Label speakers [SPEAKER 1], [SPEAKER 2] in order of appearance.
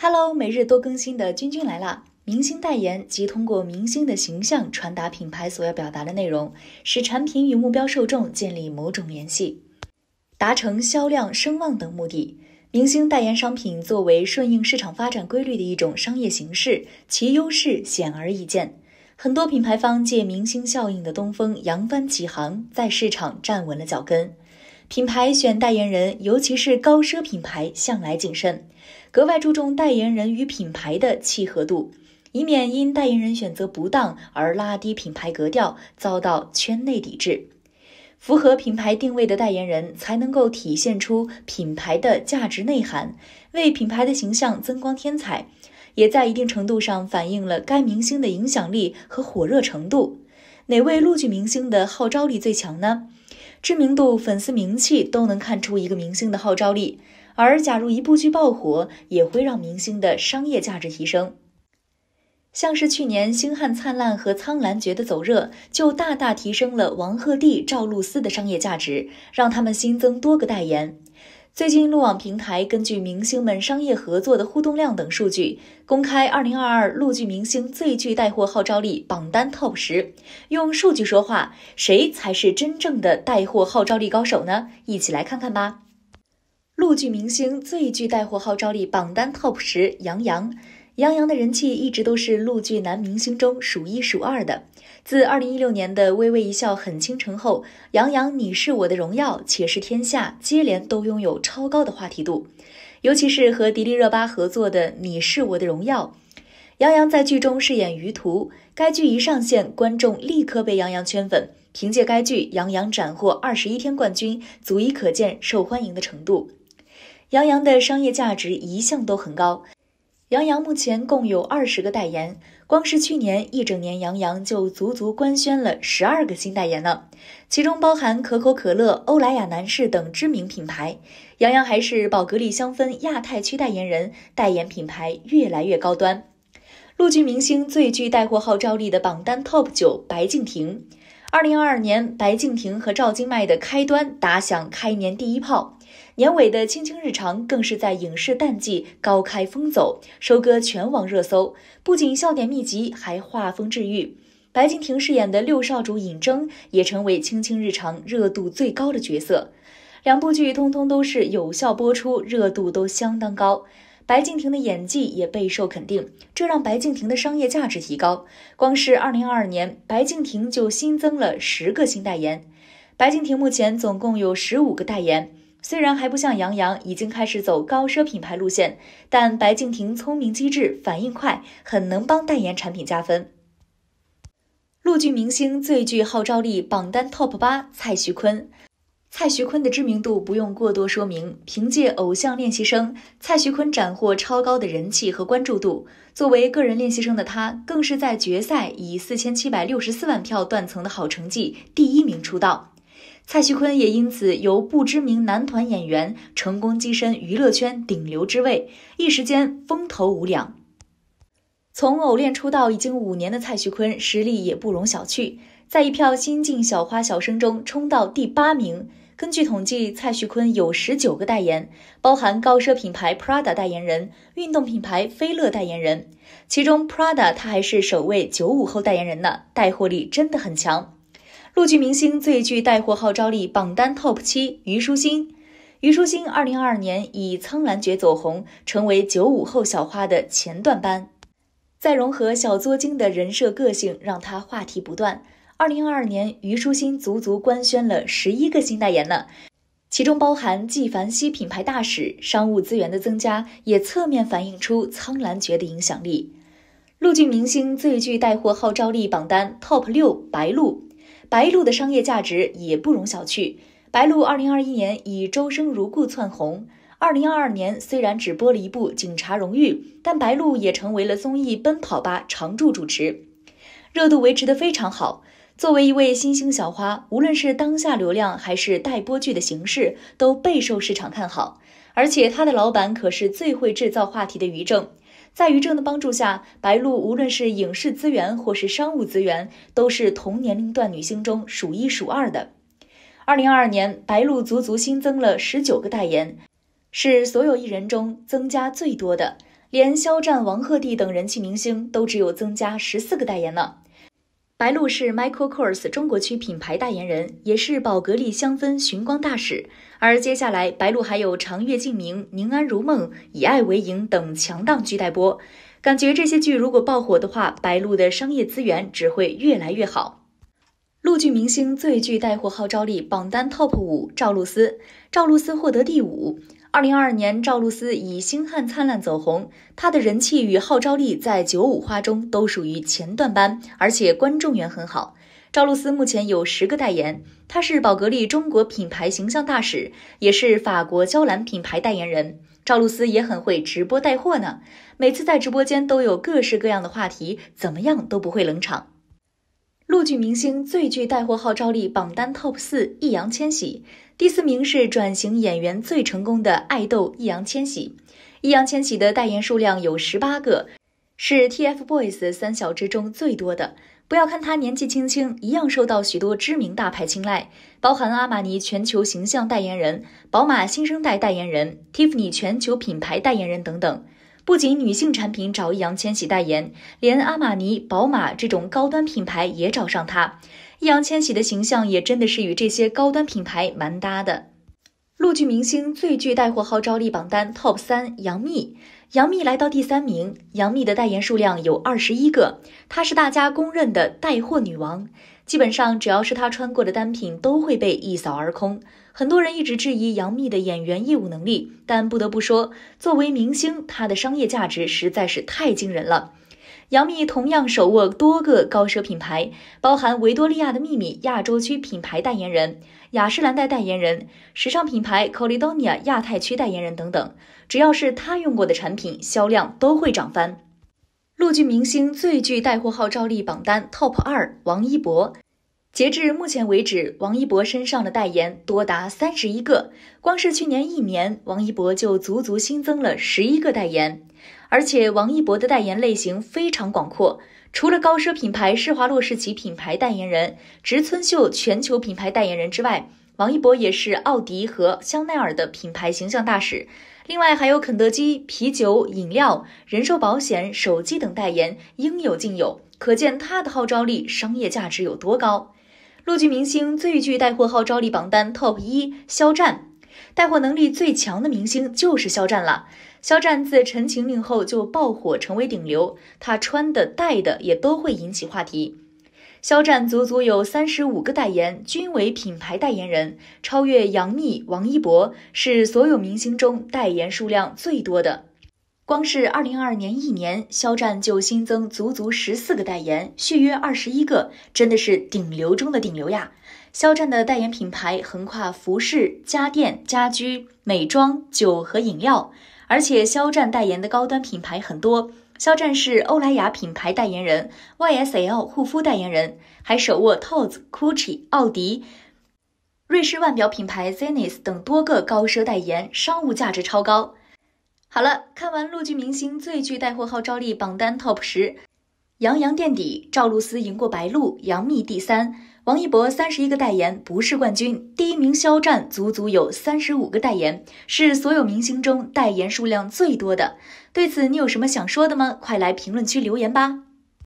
[SPEAKER 1] Hello，每日多更新的君君来啦！明星代言即通过明星的形象传达品牌所要表达的内容，使产品与目标受众建立某种联系，达成销量、声望等目的。明星代言商品作为顺应市场发展规律的一种商业形式，其优势显而易见。很多品牌方借明星效应的东风扬帆起航，在市场站稳了脚跟。品牌选代言人，尤其是高奢品牌，向来谨慎。格外注重代言人与品牌的契合度，以免因代言人选择不当而拉低品牌格调，遭到圈内抵制。符合品牌定位的代言人才能够体现出品牌的价值内涵，为品牌的形象增光添彩，也在一定程度上反映了该明星的影响力和火热程度。哪位陆剧明星的号召力最强呢？知名度、粉丝名气都能看出一个明星的号召力。而假如一部剧爆火，也会让明星的商业价值提升。像是去年《星汉灿烂》和《苍兰诀》的走热，就大大提升了王鹤棣、赵露思的商业价值，让他们新增多个代言。最近，路网平台根据明星们商业合作的互动量等数据，公开二零二二陆剧明星最具带货号召力榜单 TOP 十。用数据说话，谁才是真正的带货号召力高手呢？一起来看看吧。陆剧明星最具带货号召力榜单 TOP 十，杨洋。杨洋的人气一直都是陆剧男明星中数一数二的。自2016年的《微微一笑很倾城》后，《杨洋你是我的荣耀》《且是天下》接连都拥有超高的话题度。尤其是和迪丽热巴合作的《你是我的荣耀》，杨洋在剧中饰演于途。该剧一上线，观众立刻被杨洋圈粉。凭借该剧，杨洋斩获二十一天冠军，足以可见受欢迎的程度。杨洋的商业价值一向都很高。杨洋目前共有二十个代言，光是去年一整年，杨洋就足足官宣了十二个新代言呢，其中包含可口可乐、欧莱雅男士等知名品牌。杨洋还是宝格丽香氛亚太区代言人，代言品牌越来越高端。陆剧明星最具带货号召力的榜单 TOP 九，白敬亭。二零二二年，白敬亭和赵今麦的开端打响开年第一炮。年尾的《青青日常》更是在影视淡季高开疯走，收割全网热搜。不仅笑点密集，还画风治愈。白敬亭饰演的六少主尹峥也成为《青青日常》热度最高的角色。两部剧通通都是有效播出，热度都相当高。白敬亭的演技也备受肯定，这让白敬亭的商业价值提高。光是2022年，白敬亭就新增了十个新代言。白敬亭目前总共有十五个代言。虽然还不像杨洋已经开始走高奢品牌路线，但白敬亭聪明机智、反应快，很能帮代言产品加分。陆剧明星最具号召力榜单 TOP 八，蔡徐坤。蔡徐坤的知名度不用过多说明，凭借《偶像练习生》，蔡徐坤斩获超高的人气和关注度。作为个人练习生的他，更是在决赛以四千七百六十四万票断层的好成绩，第一名出道。蔡徐坤也因此由不知名男团演员成功跻身娱乐圈顶流之位，一时间风头无两。从偶练出道已经五年的蔡徐坤，实力也不容小觑，在一票新晋小花小生中冲到第八名。根据统计，蔡徐坤有十九个代言，包含高奢品牌 Prada 代言人、运动品牌菲乐代言人，其中 Prada 他还是首位九五后代言人呢，带货力真的很强。陆剧明星最具带货号召力榜单 TOP 七，虞书欣。虞书欣二零二二年以《苍兰诀》走红，成为九五后小花的前段班。再融合小作精的人设个性，让她话题不断。二零二二年，虞书欣足足官宣了十一个新代言呢，其中包含纪梵希品牌大使。商务资源的增加，也侧面反映出《苍兰诀》的影响力。陆剧明星最具带货号召力榜单 TOP 六，白鹿。白鹿的商业价值也不容小觑。白鹿二零二一年以周生如故窜红，二零二二年虽然只播了一部《警察荣誉》，但白鹿也成为了综艺《奔跑吧》常驻主持，热度维持的非常好。作为一位新兴小花，无论是当下流量还是待播剧的形式，都备受市场看好。而且她的老板可是最会制造话题的于正。在于正的帮助下，白鹿无论是影视资源或是商务资源，都是同年龄段女星中数一数二的。二零二二年，白鹿足足新增了十九个代言，是所有艺人中增加最多的，连肖战、王鹤棣等人气明星都只有增加十四个代言呢。白鹿是 Michael Kors 中国区品牌代言人，也是宝格丽香氛寻光大使。而接下来，白鹿还有《长月烬明》《宁安如梦》《以爱为营》等强档剧待播。感觉这些剧如果爆火的话，白鹿的商业资源只会越来越好。陆剧明星最具带货号召力榜单 TOP 五，赵露思，赵露思获得第五。二零二二年，赵露思以《星汉灿烂》走红，她的人气与号召力在九五花中都属于前段班，而且观众缘很好。赵露思目前有十个代言，她是宝格丽中国品牌形象大使，也是法国娇兰品牌代言人。赵露思也很会直播带货呢，每次在直播间都有各式各样的话题，怎么样都不会冷场。陆剧明星最具带货号召力榜单 TOP 四：易烊千玺。第四名是转型演员最成功的爱豆易烊千玺，易烊千玺的代言数量有十八个，是 TFBOYS 三小之中最多的。不要看他年纪轻轻，一样受到许多知名大牌青睐，包含阿玛尼全球形象代言人、宝马新生代代言人、Tiffany 全球品牌代言人等等。不仅女性产品找易烊千玺代言，连阿玛尼、宝马这种高端品牌也找上他。易烊千玺的形象也真的是与这些高端品牌蛮搭的。陆剧明星最具带货号召力榜单 TOP 三，杨幂，杨幂来到第三名。杨幂的代言数量有二十一个，她是大家公认的带货女王。基本上，只要是他穿过的单品，都会被一扫而空。很多人一直质疑杨幂的演员业务能力，但不得不说，作为明星，她的商业价值实在是太惊人了。杨幂同样手握多个高奢品牌，包含维多利亚的秘密亚洲区品牌代言人、雅诗兰黛代言人、时尚品牌 Colonia d 亚太区代言人等等。只要是她用过的产品，销量都会涨翻。陆剧明星最具带货号召力榜单 TOP 二，王一博。截至目前为止，王一博身上的代言多达三十一个，光是去年一年，王一博就足足新增了十一个代言。而且，王一博的代言类型非常广阔，除了高奢品牌施华洛世奇品牌代言人、植村秀全球品牌代言人之外，王一博也是奥迪和香奈儿的品牌形象大使，另外还有肯德基、啤酒饮料、人寿保险、手机等代言，应有尽有，可见他的号召力、商业价值有多高。陆剧明星最具带货号召力榜单 TOP 一，肖战，带货能力最强的明星就是肖战了。肖战自《陈情令》后就爆火，成为顶流，他穿的、戴的也都会引起话题。肖战足足有三十五个代言，均为品牌代言人，超越杨幂、王一博，是所有明星中代言数量最多的。光是二零二二年一年，肖战就新增足足十四个代言，续约二十一个，真的是顶流中的顶流呀！肖战的代言品牌横跨服饰、家电、家居、美妆、酒和饮料。而且，肖战代言的高端品牌很多。肖战是欧莱雅品牌代言人，YSL 护肤代言人，还手握 Toz、GUCCI、奥迪、瑞士腕表品牌 Zenith 等多个高奢代言，商务价值超高。好了，看完陆剧明星最具带货号召力榜单 TOP 十。杨洋垫底，赵露思赢过白鹿，杨幂第三，王一博三十一个代言不是冠军，第一名肖战足足有三十五个代言，是所有明星中代言数量最多的。对此你有什么想说的吗？快来评论区留言吧。